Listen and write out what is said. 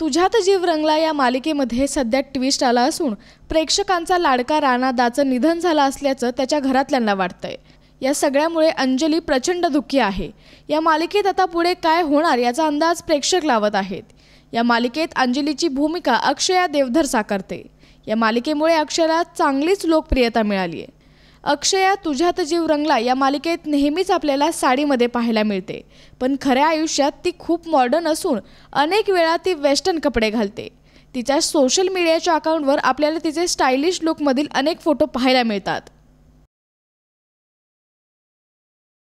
तुझ्यात जीव रंगला या मालिकेमध्ये सध्या ट्विस्ट आला असून प्रेक्षकांचा लाडका दाचं निधन झालं असल्याचं त्याच्या घरातल्यांना वाटतंय या सगळ्यामुळे अंजली प्रचंड दुःखी आहे या मालिकेत आता पुढे काय होणार याचा अंदाज प्रेक्षक लावत आहेत या मालिकेत अंजलीची भूमिका अक्षया देवधर साकारते या मालिकेमुळे अक्षयला चांगलीच लोकप्रियता मिळाली आहे अक्षया तुझ्यात जीव रंगला या मालिकेत नेहमीच आपल्याला साडीमध्ये पाहायला मिळते पण खऱ्या आयुष्यात ती खूप मॉडर्न असून अनेक वेळा ती वेस्टर्न कपडे घालते तिच्या सोशल मीडियाच्या अकाउंटवर आपल्याला तिचे स्टायलिश लुकमधील अनेक फोटो पाहायला मिळतात